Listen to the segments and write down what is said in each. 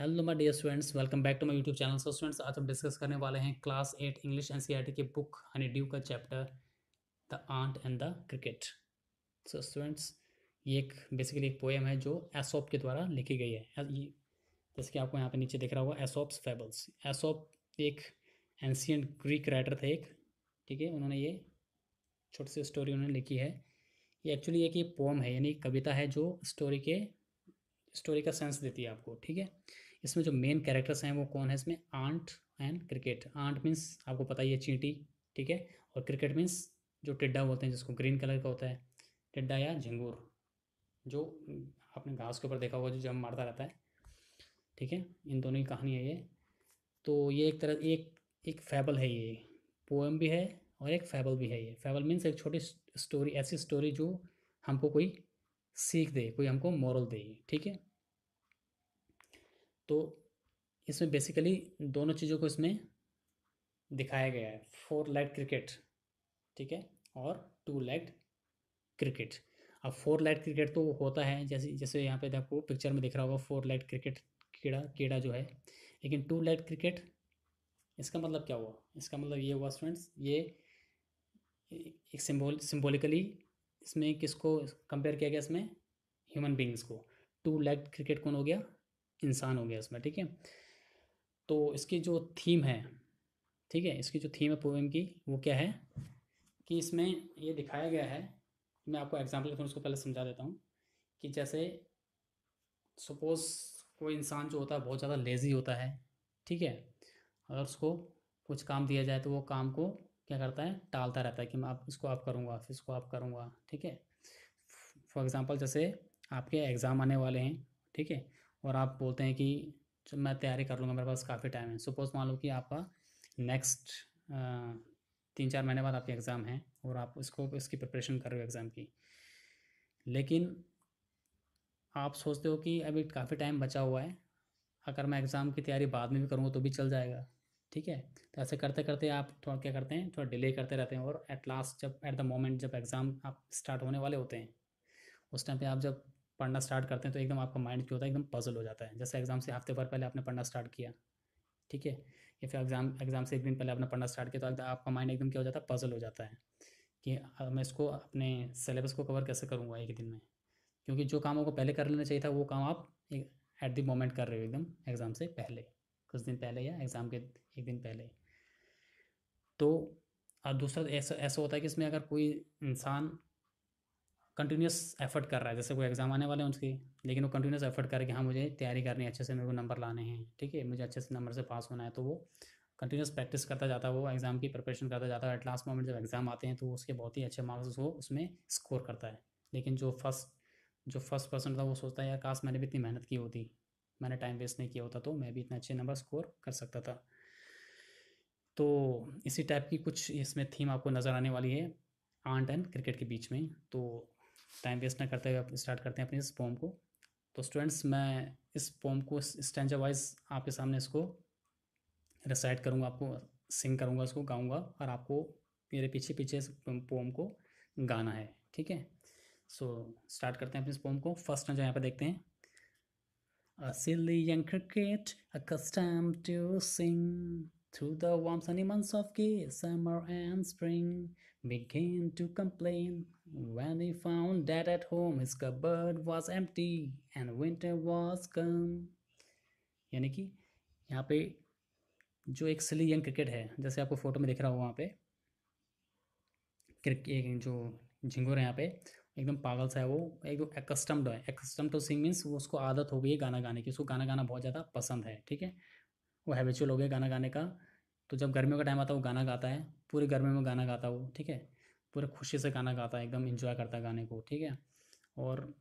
Hello my dear students welcome back to my YouTube channel so students आज हम discuss करने वाले हैं क्लास एट इंग्लिश एनसीईआरटी के बुक हनी ड्यू का chapter the ant and the cricket so students ये एक basically एक पोएम है जो एसोप के द्वारा लिखी गई है जैसे कि आपको यहाँ पे नीचे दिख रहा होगा एसोप्स फेबल्स एसोप एक एंशियंट ग्रीक राइटर थे एक ठीक है उन्होंने ये छोटी सी स्टोरी उन्होंने लिखी है ये एक्चुअली एक ये पोएम है यानी कविता है जो स्टोरी के स्टोरी का सेंस देती है आपको ठीक है इसमें जो मेन कैरेक्टर्स हैं वो कौन है इसमें ant and cricket ant means आपको पता ही है चींटी ठीक है और क्रिकेट मीन्स जो टिड्डा होते हैं जिसको ग्रीन कलर का होता है टिड्डा या झिंगूर जो आपने घास के ऊपर देखा होगा जो जम मारता रहता है ठीक है इन दोनों की कहानी है ये तो ये एक तरह एक एक फैबल है ये पोएम भी है और एक फैबल भी है ये फैबल मीन्स एक छोटी स्टोरी ऐसी स्टोरी जो हमको कोई सीख दे कोई हमको मॉरल दे ठीक है तो इसमें बेसिकली दोनों चीज़ों को इसमें दिखाया गया है फोर लेग क्रिकेट ठीक है और टू लेट क्रिकेट अब फोर लेग क्रिकेट तो होता है जैसे जैसे यहाँ पे आपको पिक्चर में दिख रहा होगा फोर लेग क्रिकेट कीड़ा कीड़ा जो है लेकिन टू लेग क्रिकेट इसका मतलब क्या हुआ इसका मतलब ये हुआ स्टूडेंट्स ये एक सिम्बोल सिम्बोलिकली इसमें किसको कंपेयर किया गया इसमें ह्यूमन बींग्स को टू लेग क्रिकेट कौन हो गया इंसान हो गया इसमें ठीक है तो इसकी जो थीम है ठीक है इसकी जो थीम है पोएम की वो क्या है कि इसमें ये दिखाया गया है मैं आपको एग्जाम्पल के उसको पहले समझा देता हूँ कि जैसे सपोज़ कोई इंसान जो होता है बहुत ज़्यादा लेज़ी होता है ठीक है अगर उसको कुछ काम दिया जाए तो वो काम को क्या करता है टालता रहता है कि मैं आप इसको आप करूँगा फिर इसको आप करूँगा ठीक है फॉर एग्ज़ाम्पल जैसे आपके एग्ज़ाम आने वाले हैं ठीक है और आप बोलते हैं कि मैं तैयारी कर लूँगा मेरे पास काफ़ी टाइम है सपोज़ मान लो कि आपका नेक्स्ट तीन चार महीने बाद आपके एग्ज़ाम है और आप उसको इसकी प्रिपरेशन कर रहे हो एग्ज़ाम की लेकिन आप सोचते हो कि अभी काफ़ी टाइम बचा हुआ है अगर मैं एग्ज़ाम की तैयारी बाद में भी करूँगा तो भी चल जाएगा ठीक है तो ऐसे करते करते आप थोड़ा क्या करते हैं थोड़ा डिले करते रहते हैं और एट लास्ट जब एट द मोमेंट जब एग्ज़ाम आप स्टार्ट होने वाले होते हैं उस टाइम पे आप जब पढ़ना स्टार्ट करते हैं तो एकदम आपका माइंड क्यों होता है एकदम पजल हो जाता है जैसे एग्ज़ाम से हफ्ते भर पहले आपने पढ़ना स्टार्ट किया ठीक है या फिर एग्ज़ाम एग्ज़ाम से एक दिन पहले आपने पढ़ना स्टार्ट किया तो आपका माइंड एकदम क्या हो जाता है पजल हो जाता है कि मैं इसको अपने सिलेबस को कवर कैसे करूँगा एक दिन में क्योंकि जो काम आपको पहले कर लेना चाहिए था वो काम आप एट द मोमेंट कर रहे हो एकदम एग्ज़ाम से पहले कुछ दिन पहले या एग्ज़ाम के एक दिन पहले तो और दूसरा ऐसा ऐसा होता है कि इसमें अगर कोई इंसान कंटिन्यूस एफर्ट कर रहा है जैसे कोई एग्ज़ाम आने वाले हैं उनके लेकिन वो कंटिन्यूस एफर्ट कर रहा है कि हाँ मुझे तैयारी करनी है अच्छे से मेरे को नंबर लाने हैं ठीक है मुझे अच्छे से नंबर से पास होना है तो वो कंटिन्यूस प्रैक्टिस करता जाता है वो एग्ज़ाम की प्रिपरेशन करता जाता है एट लास्ट मोमेंट जब एग्ज़ाम आते हैं तो उसके बहुत ही अच्छे मार्क्स वो उसमें स्कोर करता है लेकिन जो फर्स्ट जो फर्स्ट पर्सन था वो सोचता है यार काश मैंने भी इतनी मेहनत की होती मैंने टाइम वेस्ट नहीं किया होता तो मैं भी इतने अच्छे नंबर स्कोर कर सकता था तो इसी टाइप की कुछ इसमें थीम आपको नज़र आने वाली है आंट एंड क्रिकेट के बीच में तो टाइम वेस्ट ना करते हुए स्टार्ट करते हैं अपने इस पोम को तो स्टूडेंट्स मैं इस पोम को स्टैंडर वाइज आपके सामने इसको रिसाइट करूँगा आपको सिंग करूँगा इसको गाऊँगा और आपको मेरे पीछे पीछे इस पोम को गाना है ठीक है सो स्टार्ट करते हैं अपने इस पोम को फर्स्ट जो यहाँ पर देखते हैं A silly young cricket accustomed to sing Through the warm sunny months of gay summer and spring, began to complain when he found that at home his cupboard was empty and winter was come. यानी कि यहाँ पे जो एक सिली young cricket है जैसे आपको photo में दिख रहा हो वहाँ पे क्रिकेट जो झिंगुर है यहाँ पे एकदम पागल सा है वो एकदम एक्स्टम्ड है एक्स्टम टू सिंग मीन्स वो उसको आदत हो गई है गाना गाने की उसको गाना गाना बहुत ज़्यादा पसंद है ठीक है वो हैबिचुअल हो गया गाना गाने का तो जब गर्मियों का टाइम आता है वो गाना गाता है पूरी गर्मी में गाना गाता है वो ठीक है पूरे खुशी से गाना गाता है एकदम इन्जॉय करता है गाने को ठीक है और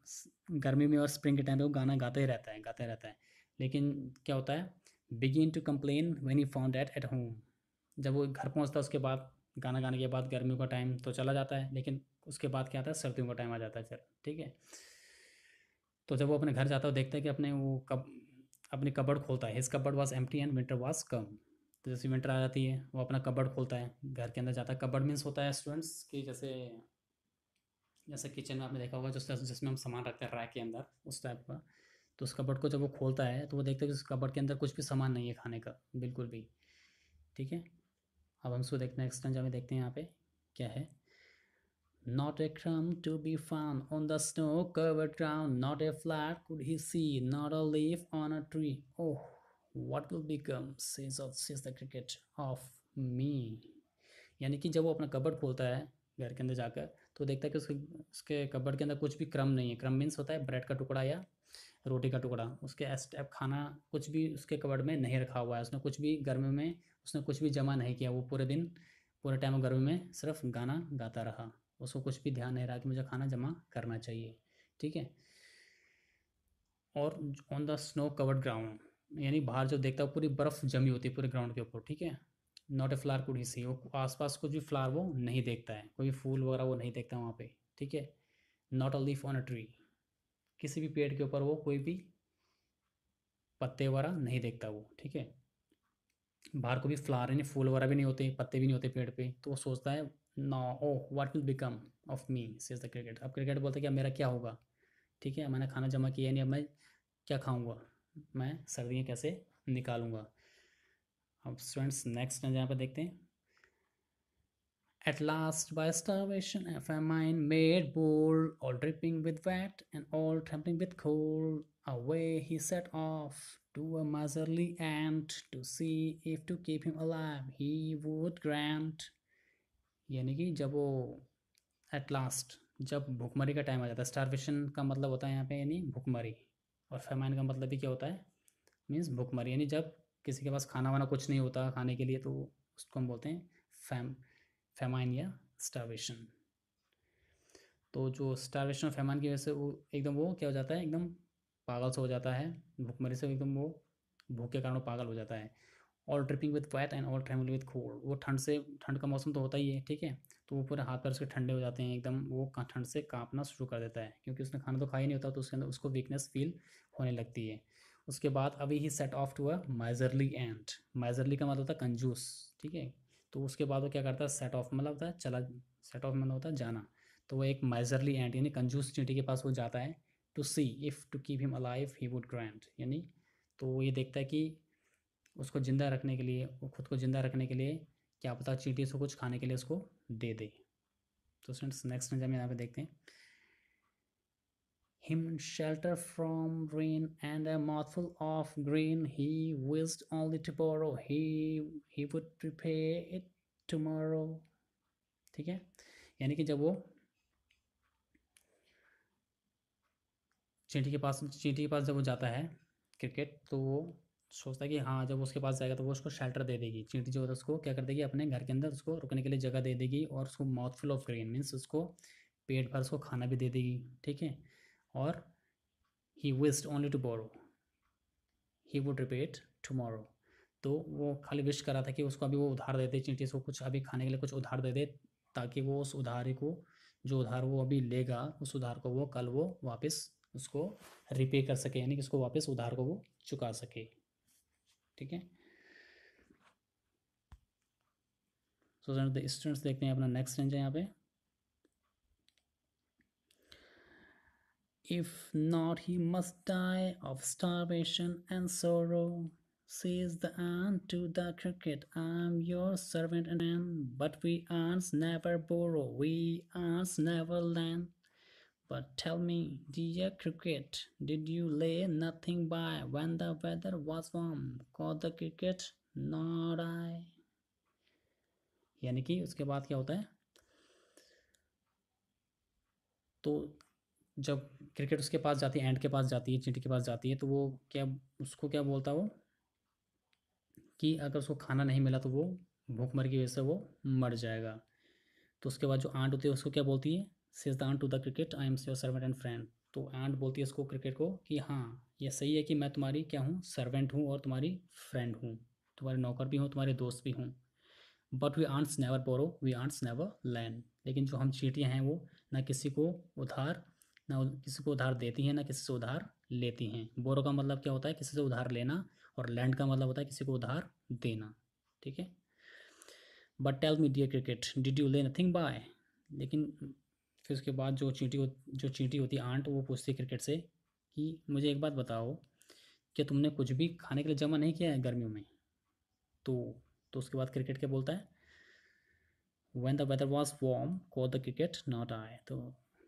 गर्मी में और स्प्रिंग के टाइम पे वो गाना गाता ही रहता है गाता ही रहता है लेकिन क्या होता है begin to complain when he found at at home जब वो घर पहुँचता है उसके बाद गाना गाने के बाद गर्मियों का टाइम तो चला जाता है लेकिन उसके बाद क्या आता है सर्दियों का टाइम आ जाता है सर ठीक है तो जब वो अपने घर जाता है देखता है कि अपने वो कब अपनी कबड़ खोलता है his cupboard was empty and winter was come तो जैसे विंटर आ जाती है वो अपना कबड़ खोलता है घर के अंदर जाता है कबड़ मीन्स होता है स्टूडेंट्स कि जैसे जैसे किचन में आपने देखा होगा जिस जिसमें हम सामान रखते हैं रैक के अंदर उस टाइप का तो उस कबड़ को जब वो खोलता है तो वो देखते हैं कि उस कबड़ के अंदर कुछ भी सामान नहीं है खाने का बिल्कुल भी ठीक है अब हम इसको देखते हैं नेक्स्ट जब में देखते हैं यहाँ पे क्या है नॉट ए क्रम to be found on the snow covered ground not a flat could he C not a leaf on a tree oh what will become sense of sense the cricket of me यानी कि जब वो अपना cupboard खोलता है घर के अंदर जाकर तो देखता है कि उसके उसके कबर्ड के अंदर कुछ भी क्रम नहीं है क्रम मीन्स होता है ब्रेड का टुकड़ा या रोटी का टुकड़ा उसके स्टेप खाना कुछ भी उसके कबर्ड में नहीं रखा हुआ है उसने कुछ भी गर्मी में उसने कुछ भी जमा नहीं किया वो पूरे दिन पूरे टाइम गर्मी में सिर्फ गाना गाता रहा उसको कुछ भी ध्यान नहीं रहा कि मुझे खाना जमा करना चाहिए ठीक है और on the snow covered ground यानी बाहर जो देखता है पूरी बर्फ़ जमी होती है पूरे ग्राउंड के ऊपर ठीक है not a fly could he see वो आसपास कुछ भी फ्लार वो नहीं देखता है कोई फूल वगैरह वो नहीं देखता वहाँ पे ठीक है not a leaf on a tree किसी भी पेड़ के ऊपर वो कोई भी पत्ते वगैरह नहीं देखता वो ठीक है बाहर को भी फ्लार यानी फूल वगैरह भी नहीं होते पत्ते भी नहीं होते पेड़ पे तो वो सोचता है ना oh what will become of me says the cricket अब क्रिकेट बोलते हैं क्या मेरा क्या होगा ठीक है मैंने खाना जमा किया नहीं अब मैं क्या खाऊंगा मैं सर्दियाँ कैसे निकालूंगा अब स्टूडेंट्स नेक्स्ट यहाँ पर देखते हैं At last, by starvation, a famine made bold, all dripping with wet and all trembling with cold, away he set off to a miserly ant to see if to keep him alive he would grant. यानी कि जब वो at last जब भूखमरी का time आ जाता है starvation का मतलब होता है यहाँ पे यानी भूखमरी और फेमाइन का मतलब ही क्या होता है मीन्स भुखमरी यानी जब किसी के पास खाना वाना कुछ नहीं होता खाने के लिए तो उसको हम बोलते हैं फैम फेमाइन या स्टारवेशन तो जो स्टारवेशन और फेमाइन की वजह से वो एकदम वो क्या हो जाता है एकदम पागल से हो जाता है भुखमरी से एकदम वो भूख के कारण पागल हो जाता है all dripping with wet and all ट्रेवल विद कोल्ड वो ठंड से ठंड का मौसम तो होता ही है ठीक है तो वो पूरे हाथ पैर उसके ठंडे हो जाते हैं एकदम वो ठंड से कांपना शुरू कर देता है क्योंकि उसने खाना तो खाया नहीं होता तो उसके अंदर उसको वीकनेस फील होने लगती है उसके बाद अभी ही set off to a miserly and miserly का मतलब होता है कंजूस ठीक है तो उसके बाद वो क्या करता है सेट ऑफ मतलब होता है चला सेट ऑफ मतलब होता है जाना तो वो एक माइजरली एंड यानी कंजूस चींटी के पास वो जाता है to see if to keep him alive he would grant यानी तो ये देखता है कि उसको ज़िंदा रखने के लिए वो खुद को ज़िंदा रखने के लिए क्या पता चींटी उसको कुछ खाने के लिए उसको दे दे तो फ्रेंड्स नेक्स्ट हम यहाँ पे देखते हैं him shelter from rain and a mouthful of grain he wished only to borrow he he would prepare it tomorrow ठीक है यानी कि जब वो चींटी के पास चींटी के पास जब वो जाता है क्रिकेट तो वो सोचता है कि हाँ जब उसके पास जाएगा तो वो उसको शेल्टर दे देगी चींटी जो है उसको क्या कर देगी अपने घर के अंदर उसको रुकने के लिए जगह दे देगी और उसको mouthful of grain means उसको पेट भर उसको खाना भी दे देगी ठीक है और he wished only to borrow he would repeat tomorrow तो वो खाली विश करा था कि उसको अभी वो उधार दे दे चींटी उसको कुछ अभी खाने के लिए कुछ उधार दे दे ताकि वो उस उधार को जो उधार वो अभी लेगा उस उधार को वो कल वो वापस उसको रिपे कर सके यानी कि उसको वापस उधार को वो चुका सके ठीक है सो स्टूडेंट्स देखते हैं अपना नेक्स्ट रेंज है यहाँ पे if not he must die of starvation and sorrow says the ant to the cricket i'm your servant and man but we ants never borrow we ants never lend But tell me, dear cricket, did you lay nothing by when the weather was warm? Caught the cricket, not I. यानी कि उसके बाद क्या होता है तो जब cricket उसके पास जाती है एंड के पास जाती है चींटी के पास जाती है तो वो क्या उसको क्या बोलता है वो कि अगर उसको खाना नहीं मिला तो वो भूखमर की वजह से वो मर जाएगा तो उसके बाद जो आंट होती है उसको क्या बोलती है says the to the cricket I am your servant and friend तो एंड बोलती है उसको क्रिकेट को कि हाँ ये सही है कि मैं तुम्हारी क्या हूँ सर्वेंट हूँ और तुम्हारी फ्रेंड हूँ तुम्हारे नौकर भी हूँ तुम्हारे दोस्त भी हूँ but we ants never borrow we ants never lend लेकिन जो हम चीटियाँ हैं वो ना किसी को उधार ना किसी को उधार देती हैं ना किसी से उधार लेती हैं बोरो का मतलब क्या होता है किसी से उधार लेना और लैंड का मतलब होता है किसी को उधार देना ठीक है but tell me dear cricket did you lay nothing by लेकिन फिर उसके बाद जो चींटी जो चींटी होती आंट वो पूछती क्रिकेट से कि मुझे एक बात बताओ कि तुमने कुछ भी खाने के लिए जमा नहीं किया है गर्मियों में तो तो उसके बाद क्रिकेट क्या बोलता है when the weather was warm को द क्रिकेट नॉट आए तो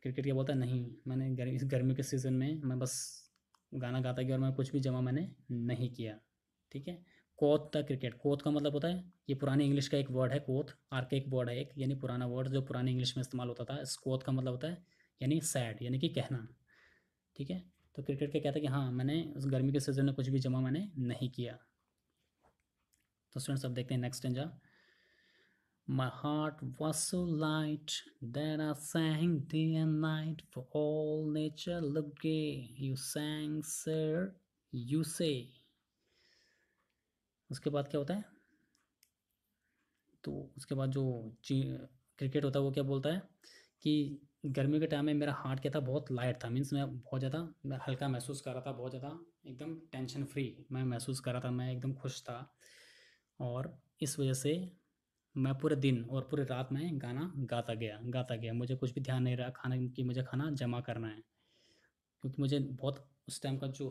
क्रिकेट क्या बोलता है नहीं मैंने गर्मी इस गर्मी के सीज़न में मैं बस गाना गाता गया और मैं कुछ भी जमा मैंने नहीं किया ठीक है कोत द क्रिकेट कोत का मतलब होता है ये पुराने इंग्लिश का एक वर्ड है कोत आर्केक वर्ड है एक यानी पुराना वर्ड जो पुराने इंग्लिश में इस्तेमाल होता था इस कोत का मतलब होता है यानी सैड यानी कि कहना ठीक है तो क्रिकेट का कहता है कि हाँ मैंने उस गर्मी के सीजन में कुछ भी जमा मैंने नहीं किया तो स्टूडेंट्स अब देखते हैं नेक्स्ट एंजा My heart was so light that I sang day and night, for all nature looked gay. You sang, sir, you say. उसके बाद क्या होता है तो उसके बाद जो क्रिकेट होता है वो क्या बोलता है कि गर्मी के टाइम में मेरा हार्ट क्या था बहुत लाइट था मीन्स मैं बहुत ज़्यादा मैं हल्का महसूस कर रहा था बहुत ज़्यादा एकदम टेंशन फ्री मैं महसूस कर रहा था मैं एकदम खुश था और इस वजह से मैं पूरे दिन और पूरे रात में गाना गाता गया गाता गया मुझे कुछ भी ध्यान नहीं रहा खाने की मुझे खाना जमा करना है क्योंकि मुझे बहुत उस टाइम का जो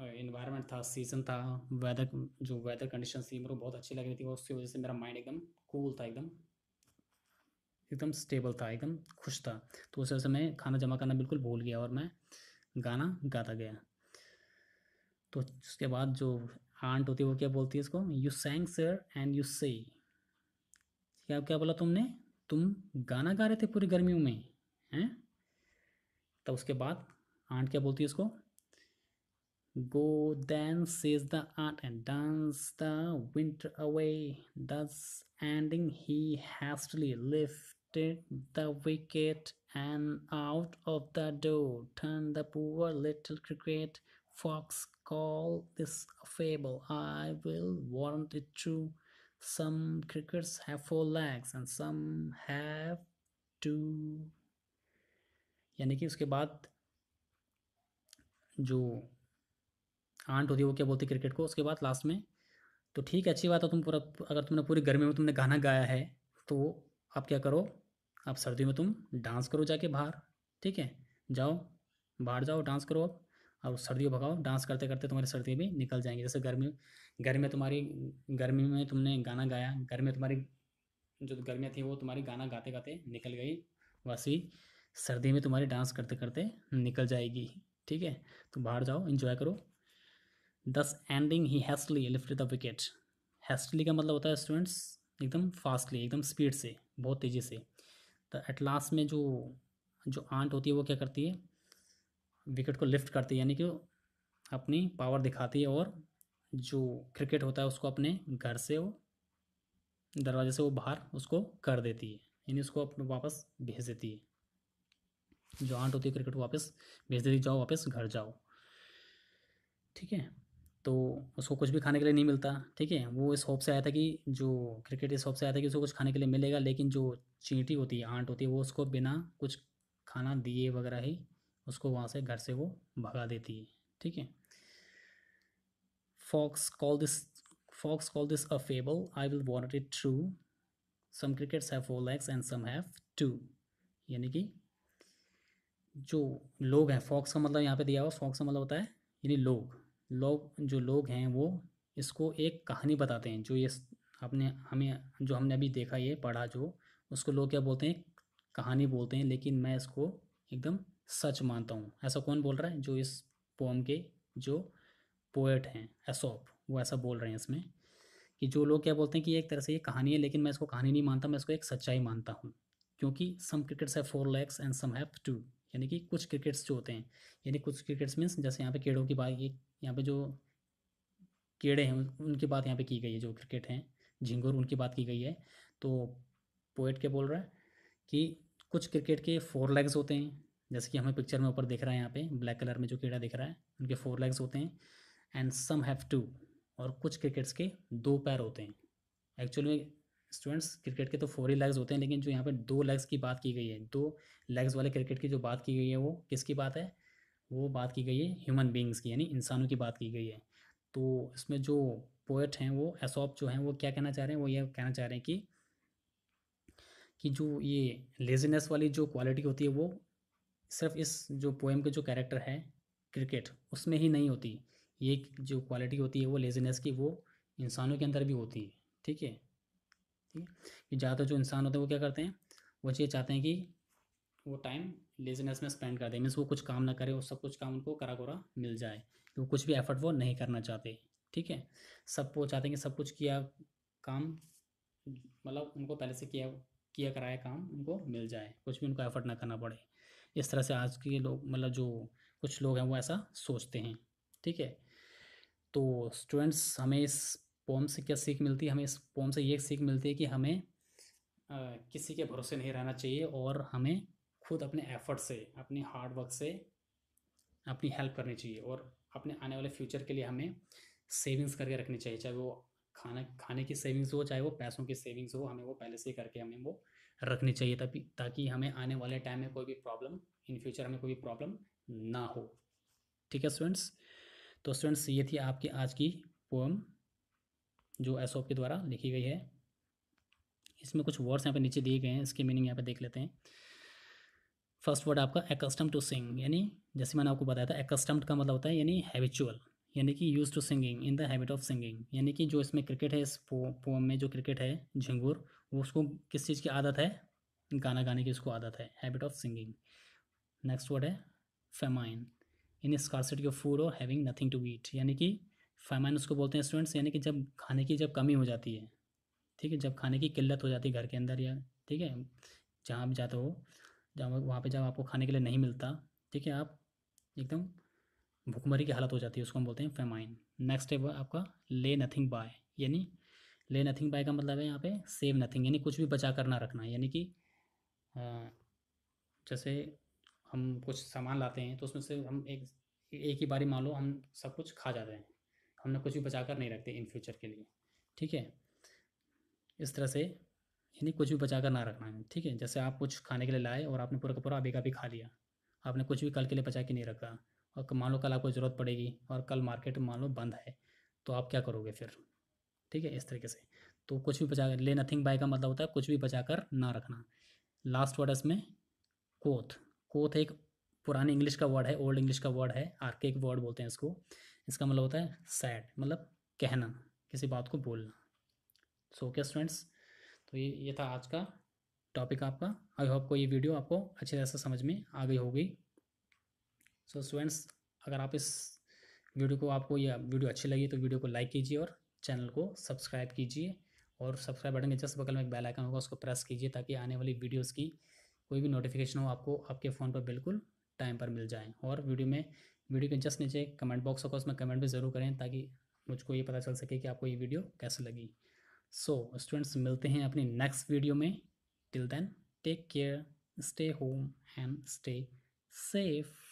इन्वायरमेंट था सीजन था वेदर जो वेदर कंडीशन थी मेरे को बहुत अच्छी लग रही थी और उसकी वजह से मेरा माइंड एकदम कूल था एकदम एकदम स्टेबल था एकदम खुश था तो उस वजह से मैं खाना जमा करना बिल्कुल भूल गया और मैं गाना गाता गया तो उसके बाद जो आंट होती है वो क्या बोलती है इसको you sang sir and you say क्या क्या बोला तुमने तुम गाना गा रहे थे पूरी गर्मियों में हैं तब उसके बाद आंट क्या बोलती है इसको Go then, says the aunt, and dance the winter away. Thus ending, he hastily lifted the wicket and out of the door turned the poor little cricket. Fox, call this a fable. I will warrant it true. Some crickets have four legs and some have two. यानी कि उसके बाद जो aunt होती है वो क्या बोलती है क्रिकेट को उसके बाद लास्ट में तो ठीक है अच्छी बात है तुम पूरा अगर तुमने पूरी गर्मी में तुमने गाना गाया है तो आप क्या करो आप सर्दी में तुम डांस करो जाके बाहर ठीक है जाओ बाहर जाओ डांस करो आप और सर्दियों भगाओ डांस करते करते तुम्हारी सर्दियाँ भी निकल जाएंगी जैसे गर्मी गर्मी में तुम्हारी गर्मी में तुमने गाना गाया गर्मी में तुम्हारी जो गर्मियाँ थी वो तुम्हारी गाना गाते गाते निकल गई वैसी सर्दी में तुम्हारी डांस करते करते निकल जाएगी ठीक है तो बाहर जाओ इन्जॉय करो thus ending he hastily left the wicket hastily का मतलब होता है स्टूडेंट्स एकदम फास्टली एकदम स्पीड से बहुत तेज़ी से तो एट लास्ट में जो जो आंट होती है वो क्या करती है विकेट को लिफ्ट करती है यानी कि अपनी पावर दिखाती है और जो क्रिकेट होता है उसको अपने घर से वो दरवाजे से वो बाहर उसको कर देती है यानी उसको अपने वापस भेज देती है जो आंट होती है क्रिकेट को वापस भेज देती जाओ वापस घर जाओ ठीक है तो उसको कुछ भी खाने के लिए नहीं मिलता ठीक है वो इस होप से आया था कि जो क्रिकेट इस होप से आया था कि उसको कुछ खाने के लिए मिलेगा लेकिन जो चींटी होती है आंट होती है वो उसको बिना कुछ खाना दिए वगैरह ही उसको वहाँ से घर से वो भगा देती है ठीक है folks call this folks call this a fable I will want it true some crickets have four legs and some have two यानी कि जो लोग हैं फॉक्स का मतलब यहाँ पे दिया हुआ फॉक्स का मतलब होता है यानी लोग लोग जो लोग हैं वो इसको एक कहानी बताते हैं जो ये आपने हमें जो हमने अभी देखा ये पढ़ा जो उसको लोग क्या बोलते हैं कहानी बोलते हैं लेकिन मैं इसको एकदम सच मानता हूँ ऐसा कौन बोल रहा है जो इस पोम के जो पोएट हैं एसोप वो ऐसा बोल रहे हैं इसमें कि जो लोग क्या बोलते हैं कि एक तरह से ये कहानी है लेकिन मैं इसको कहानी नहीं मानता मैं इसको एक सच्चाई मानता हूँ क्योंकि some crickets have four legs and some have two यानी कि कुछ क्रिकेट्स जो होते हैं यानी कुछ क्रिकेट्स मीन्स जैसे यहाँ पे कीड़ों की बात ये यहाँ पे जो कीड़े हैं उनकी बात यहाँ पे की गई है जो क्रिकेट हैं झिंगुर उनकी बात की गई है तो पोइट क्या बोल रहा है कि कुछ क्रिकेट के फोर लेग्स होते हैं जैसे कि हमें पिक्चर में ऊपर दिख रहा है यहाँ पे ब्लैक कलर में जो कीड़ा दिख रहा है उनके फोर लेग्स होते हैं एंड सम हैव टू और कुछ क्रिकेट्स के दो पैर होते हैं एक्चुअली में स्टूडेंट्स क्रिकेट के तो फोर ही लेग्स होते हैं लेकिन जो यहाँ पे दो लेग्स की बात की गई है दो लेग्स वाले क्रिकेट की जो बात की गई है वो किसकी बात है वो बात की गई है ह्यूमन बींग्स की यानी इंसानों की बात की गई है तो इसमें जो पोएट हैं वो एसॉप जो हैं वो क्या कहना चाह रहे हैं वो ये कहना चाह रहे हैं कि कि जो ये लेजीनेस वाली जो क्वालिटी होती है वो सिर्फ इस जो पोएम के जो कैरेक्टर है क्रिकेट उसमें ही नहीं होती ये जो क्वालिटी होती है वो लेजीनेस की वो इंसानों के अंदर भी होती है ठीक है कि ज़्यादातर जो इंसान होते हैं वो क्या करते हैं वो ये चाहते हैं कि वो टाइम लेजीनेस में स्पेंड कर दें मीन्स वो कुछ काम ना करे वो सब कुछ काम उनको करा कोरा मिल जाए तो कुछ भी एफर्ट वो नहीं करना चाहते ठीक है सब वो चाहते हैं कि सब कुछ किया काम मतलब उनको पहले से किया किया कराया काम उनको मिल जाए कुछ भी उनको एफर्ट ना करना पड़े इस तरह से आज के लोग मतलब जो कुछ लोग हैं वो ऐसा सोचते हैं ठीक है तो स्टूडेंट्स हमें इस पोम से क्या सीख मिलती है हमें इस पोम से ये सीख मिलती है कि हमें किसी के भरोसे नहीं रहना चाहिए और हमें खुद अपने एफर्ट से अपने हार्ड वर्क से अपनी हेल्प करनी चाहिए और अपने आने वाले फ्यूचर के लिए हमें सेविंग्स करके रखनी चाहिए चाहे वो खाना खाने की सेविंग्स हो चाहे वो पैसों की सेविंग्स हो हमें वो पहले से ही करके हमें वो रखनी चाहिए ताकि ताकि हमें आने वाले टाइम में कोई भी प्रॉब्लम इन फ्यूचर हमें कोई भी प्रॉब्लम ना हो ठीक है स्टूडेंट्स तो स्टूडेंट्स ये थी आपकी आज की पोम जो एस के द्वारा लिखी गई है इसमें कुछ वर्ड्स यहाँ पे नीचे दिए गए हैं इसके मीनिंग यहाँ पे देख लेते हैं फर्स्ट वर्ड आपका एकस्टम टू सिंग यानी जैसे मैंने आपको बताया था एक्स्टम का मतलब होता है यानी हैबिचुअल यानी कि used to singing in the habit of singing यानी कि जो इसमें क्रिकेट है इस पोम में जो क्रिकेट है झिंगूर वो उसको किस चीज़ की आदत है गाना गाने की उसको आदत है habit of singing next word है famine in scarcity of food और हैविंग नथिंग टू ईट यानी कि फैमाइन उसको को बोलते हैं स्टूडेंट्स यानी कि जब खाने की जब कमी हो जाती है ठीक है जब खाने की किल्लत हो जाती है घर के अंदर या ठीक है जहाँ आप जाते हो जहाँ वहाँ पर जब आपको खाने के लिए नहीं मिलता ठीक है आप एकदम भूखमरी की हालत हो जाती है उसको हम बोलते हैं फेमाइन नेक्स्ट है आपका ले नथिंग बाय यानी ले नथिंग बाय का मतलब है यहाँ पे सेव नथिंग यानी कुछ भी बचा कर ना रखना यानी कि जैसे हम कुछ सामान लाते हैं तो उसमें से हम एक एक ही बारी मान लो हम सब कुछ खा जाते हैं हम लोग कुछ भी बचा कर नहीं रखते इन फ्यूचर के लिए ठीक है इस तरह से यानी कुछ भी बचा कर ना रखना है ठीक है जैसे आप कुछ खाने के लिए लाए और आपने पूरा का पूरा अभी का भी खा लिया आपने कुछ भी कल के लिए बचा के नहीं रखा और मान लो कल आपको ज़रूरत पड़ेगी और कल मार्केट मान लो बंद है तो आप क्या करोगे फिर ठीक है इस तरीके से तो कुछ भी बचा ले नथिंग बाय का मतलब होता है कुछ भी बचा कर ना रखना लास्ट वर्ड इसमें कोथ कोथ एक पुरानी इंग्लिश का वर्ड है ओल्ड इंग्लिश का वर्ड है आर्केक वर्ड बोलते हैं इसको इसका मतलब होता है सैड मतलब कहना किसी बात को बोलना सो ओके स्टूडेंट्स तो ये ये था आज का टॉपिक आपका आई होप को ये वीडियो आपको अच्छी तरह से समझ में आ गई होगी सो स्टूडेंट्स अगर आप इस वीडियो को आपको यह वीडियो अच्छी लगी तो वीडियो को लाइक कीजिए और चैनल को सब्सक्राइब कीजिए और सब्सक्राइब बटन के जस्ट बगल में एक बेल आइकन होगा उसको प्रेस कीजिए ताकि आने वाली वीडियोस की कोई भी नोटिफिकेशन हो आपको आपके फ़ोन पर बिल्कुल टाइम पर मिल जाए और वीडियो में वीडियो के जस्ट नीचे कमेंट बॉक्स होगा उसमें कमेंट भी ज़रूर करें ताकि मुझको ये पता चल सके कि आपको ये वीडियो कैसे लगी सो so, स्टूडेंट्स मिलते हैं अपनी नेक्स्ट वीडियो में till then take care stay home and stay safe